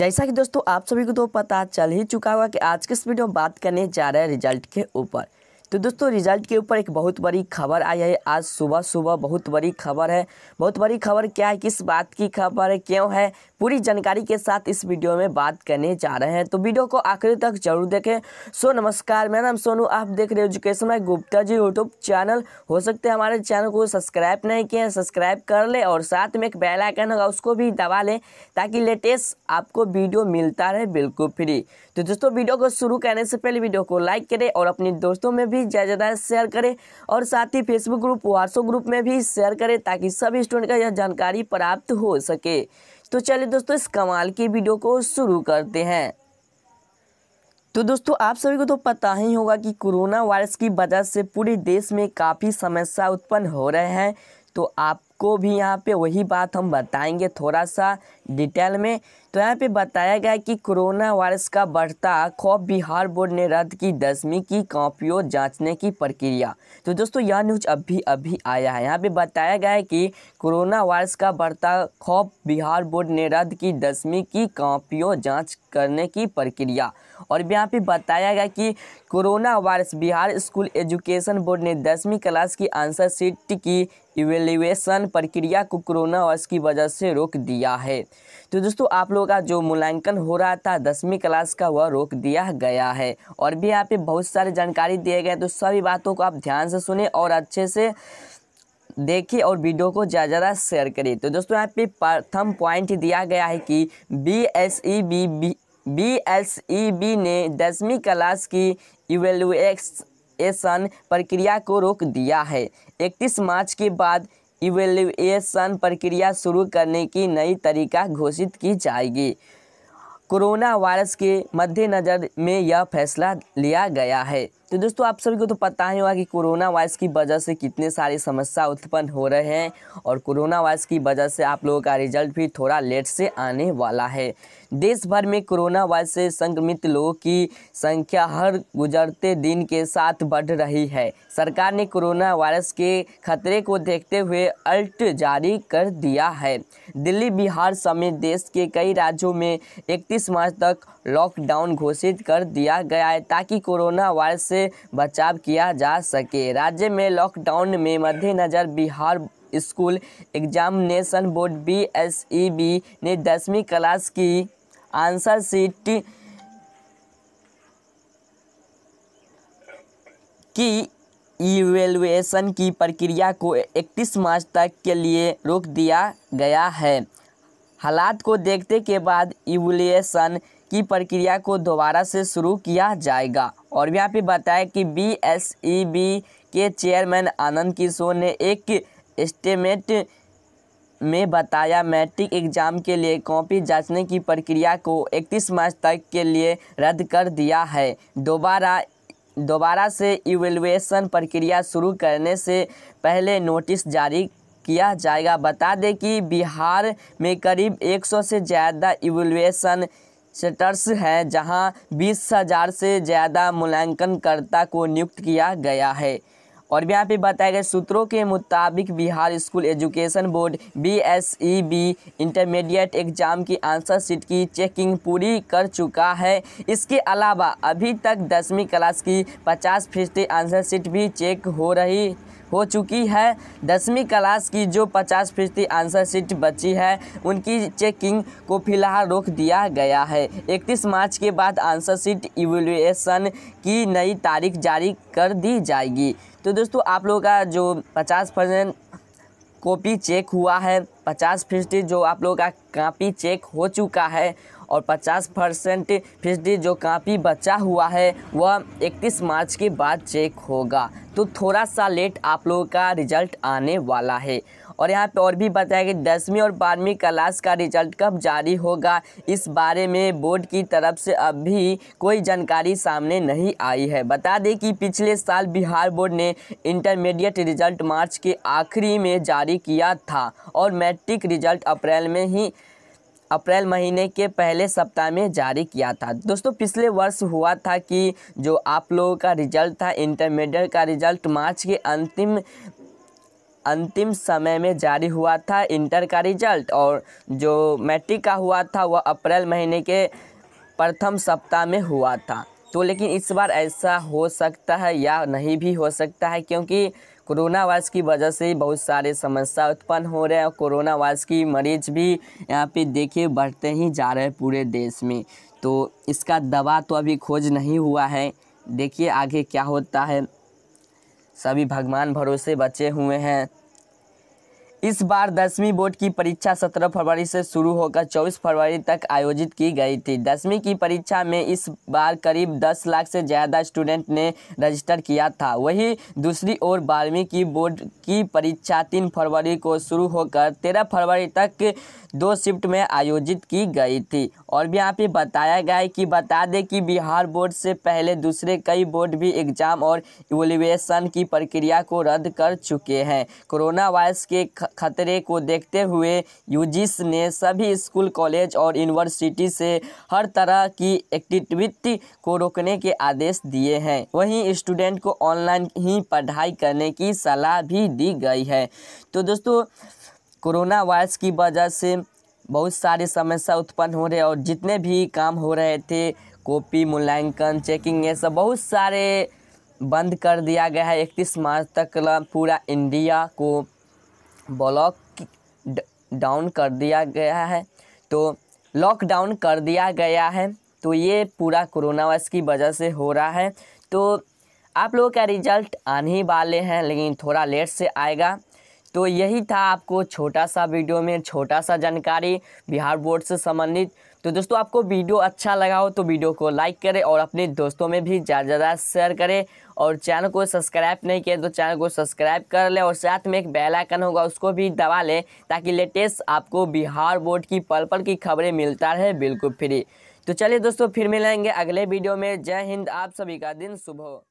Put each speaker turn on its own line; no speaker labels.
जैसा कि दोस्तों आप सभी को तो पता चल ही चुका होगा कि आज के इस वीडियो में बात करने जा रहे हैं रिजल्ट के ऊपर तो दोस्तों रिजल्ट के ऊपर एक बहुत बड़ी खबर आई है आज सुबह सुबह बहुत बड़ी खबर है बहुत बड़ी खबर क्या है किस बात की खबर है क्यों है पूरी जानकारी के साथ इस वीडियो में बात करने जा रहे हैं तो वीडियो को आखिर तक जरूर देखें सो नमस्कार मेरा नाम सोनू आप देख रहे हो एजुकेशन में गुप्ता जी यूट्यूब चैनल हो सकते हैं हमारे चैनल को सब्सक्राइब नहीं किए सब्सक्राइब कर ले और साथ में एक बेलाइकन होगा उसको भी दबा लें ताकि लेटेस्ट आपको वीडियो मिलता रहे बिल्कुल फ्री तो दोस्तों वीडियो को शुरू करने से पहले वीडियो को लाइक करें और अपने दोस्तों में भी ज़्यादा ज़्यादा शेयर करें और साथ ही फेसबुक ग्रुप व्हाट्सअप ग्रुप में भी शेयर करें ताकि सभी स्टूडेंट का यह जानकारी प्राप्त हो सके तो चलिए दोस्तों इस कमाल की वीडियो को शुरू करते हैं तो दोस्तों आप सभी को तो पता ही होगा कि कोरोना वायरस की वजह से पूरे देश में काफ़ी समस्या उत्पन्न हो रहे हैं तो आपको भी यहाँ पे वही बात हम बताएंगे थोड़ा सा डिटेल में तो यहाँ पे बताया गया कि कोरोना वायरस का बढ़ता खौफ बिहार बोर्ड ने रद्द की दसवीं की कॉपियों जांचने की प्रक्रिया तो दोस्तों यह न्यूज अभी अभी आया है यहाँ पे बताया गया है कि कोरोना वायरस का बढ़ता खौफ बिहार बोर्ड ने रद्द की दसवीं की कॉपियों जांच करने की प्रक्रिया और यहाँ पे बताया गया कि corona virus Bihar school education board ने दसवीं क्लास की आंसर सीट की इवेल्युएसन प्रक्रिया को कोरोना वायरस की वजह से रोक दिया है तो दोस्तों आप लोग बच्चों का जो मूल्यांकन हो रहा था दसवीं क्लास का वह रोक दिया गया है और भी यहाँ पे बहुत सारी जानकारी दिए गए तो सभी बातों को आप ध्यान से सुने और अच्छे से देखिए और वीडियो को ज़्यादा ज़्यादा शेयर करिए तो दोस्तों यहाँ पे प्रथम पॉइंट दिया गया है कि B S E B B B S E B ने दसवीं क्लास की इवेलुएक्स एसन प्रक्रिया को रोक दिया है 31 मार्च के बाद इवेल्युएसन प्रक्रिया शुरू करने की नई तरीका घोषित की जाएगी कोरोना वायरस के मद्देनज़र में यह फैसला लिया गया है तो दोस्तों आप सभी को तो पता ही होगा कि कोरोना वायरस की वजह से कितने सारी समस्या उत्पन्न हो रहे हैं और कोरोना वायरस की वजह से आप लोगों का रिजल्ट भी थोड़ा लेट से आने वाला है देश भर में कोरोना वायरस से संक्रमित लोगों की संख्या हर गुजरते दिन के साथ बढ़ रही है सरकार ने कोरोना वायरस के खतरे को देखते हुए अलर्ट जारी कर दिया है दिल्ली बिहार समेत देश के कई राज्यों में इकतीस मार्च तक लॉकडाउन घोषित कर दिया गया है ताकि कोरोना वायरस से बचाव किया जा सके राज्य में लॉकडाउन में मद्देनज़र Bihar school examination board B B ने दसवीं क्लास की आंसर सीट की इवेलुएशन की प्रक्रिया को 31 मार्च तक के लिए रोक दिया गया है हालात को देखते के बाद इवेलुएसन की प्रक्रिया को दोबारा से शुरू किया जाएगा और यहाँ पे बताया कि बी एस ई बी के चेयरमैन आनंद किशोर ने एक स्टेमेट में बताया मैट्रिक एग्जाम के लिए कॉपी जांचने की प्रक्रिया को 31 मार्च तक के लिए रद्द कर दिया है दोबारा दोबारा से इवेलुएसन प्रक्रिया शुरू करने से पहले नोटिस जारी किया जाएगा बता दें कि बिहार में करीब 100 से ज़्यादा इवेलुएसन सेटर्स हैं जहां बीस हज़ार से ज़्यादा मूल्यांकनकर्ता को नियुक्त किया गया है और यहाँ पे बताए गए सूत्रों के मुताबिक Bihar school education board B S E B intermediate exam की आंसर शीट की चेकिंग पूरी कर चुका है इसके अलावा अभी तक दसवीं क्लास की पचास फीसदी आंसर सीट भी चेक हो रही हो चुकी है दसवीं क्लास की जो पचास फीसदी आंसर सीट बची है उनकी चेकिंग को फिलहाल रोक दिया गया है इकतीस मार्च के बाद आंसर सीट इवेलुएसन की नई तारीख जारी कर दी जाएगी तो दोस्तों आप लोगों का जो पचास परसेंट कॉपी चेक हुआ है पचास फीसदी जो आप लोगों का कापी चेक हो चुका है और पचास परसेंट फीसदी जो कापी बचा हुआ है वह इकतीस मार्च के बाद चेक होगा तो थोड़ा सा लेट आप लोगों का रिजल्ट आने वाला है और यहाँ पे और भी बताया कि दसवीं और बारहवीं क्लास का रिजल्ट कब जारी होगा इस बारे में बोर्ड की तरफ से अभी कोई जानकारी सामने नहीं आई है बता दें कि पिछले साल बिहार बोर्ड ने इंटरमीडिएट रिजल्ट मार्च के आखिरी में जारी किया था और मैट्रिक रिजल्ट अप्रैल में ही अप्रैल महीने के पहले सप्ताह में जारी किया था दोस्तों पिछले वर्ष हुआ था कि जो आप लोगों का रिजल्ट था इंटरमीडिएट का रिजल्ट मार्च के अंतिम अंतिम समय में जारी हुआ था इंटर का रिजल्ट और जो मैट्रिक का हुआ था वह अप्रैल महीने के प्रथम सप्ताह में हुआ था तो लेकिन इस बार ऐसा हो सकता है या नहीं भी हो सकता है क्योंकि कोरोना वायरस की वजह से बहुत सारे समस्या उत्पन्न हो रहे हैं और कोरोना वायरस की मरीज भी यहाँ पे देखिए बढ़ते ही जा रहे हैं पूरे देश में तो इसका दवा तो अभी खोज नहीं हुआ है देखिए आगे क्या होता है सभी भगवान भरोसे बचे हुए हैं इस बार दसवीं बोर्ड की परीक्षा 17 फरवरी से शुरू होकर 24 फरवरी तक आयोजित की गई थी दसवीं की परीक्षा में इस बार करीब 10 लाख से ज़्यादा स्टूडेंट ने रजिस्टर किया था वहीं दूसरी ओर बारहवीं की बोर्ड की परीक्षा 3 फरवरी को शुरू होकर 13 फरवरी तक दो शिफ्ट में आयोजित की गई थी और भी यहाँ पे बताया गया है कि बता दें कि बिहार बोर्ड से पहले दूसरे कई बोर्ड भी एग्जाम और इवेल्युएसन की प्रक्रिया को रद्द कर चुके हैं कोरोना वायरस के खतरे को देखते हुए यूजिस ने सभी स्कूल कॉलेज और यूनिवर्सिटी से हर तरह की एक्टिविटी को रोकने के आदेश दिए हैं वहीं स्टूडेंट को ऑनलाइन ही पढ़ाई करने की सलाह भी दी गई है तो दोस्तों कोरोना वायरस की वजह से बहुत सारी समस्या उत्पन्न हो रहे और जितने भी काम हो रहे थे कॉपी मूल्यांकन चेकिंग ये सब बहुत सारे बंद कर दिया गया है इकतीस मार्च तक पूरा इंडिया को ब्लॉक डाउन कर दिया गया है तो लॉकडाउन कर दिया गया है तो ये पूरा कोरोना वायरस की वजह से हो रहा है तो आप लोगों का रिजल्ट आने ही वाले हैं लेकिन थोड़ा लेट से आएगा तो यही था आपको छोटा सा वीडियो में छोटा सा जानकारी बिहार बोर्ड से संबंधित तो दोस्तों आपको वीडियो अच्छा लगा हो तो वीडियो को लाइक करें और अपने दोस्तों में भी ज़्यादा ज़्यादा शेयर करें और चैनल को सब्सक्राइब नहीं किया तो चैनल को सब्सक्राइब कर लें और साथ में एक बेल आइकन होगा उसको भी दबा लें ताकि लेटेस्ट आपको बिहार बोर्ड की पल पल की खबरें मिलता रहे बिल्कुल फ्री तो चलिए दोस्तों फिर मिलेंगे अगले वीडियो में जय हिंद आप सभी का दिन शुभ हो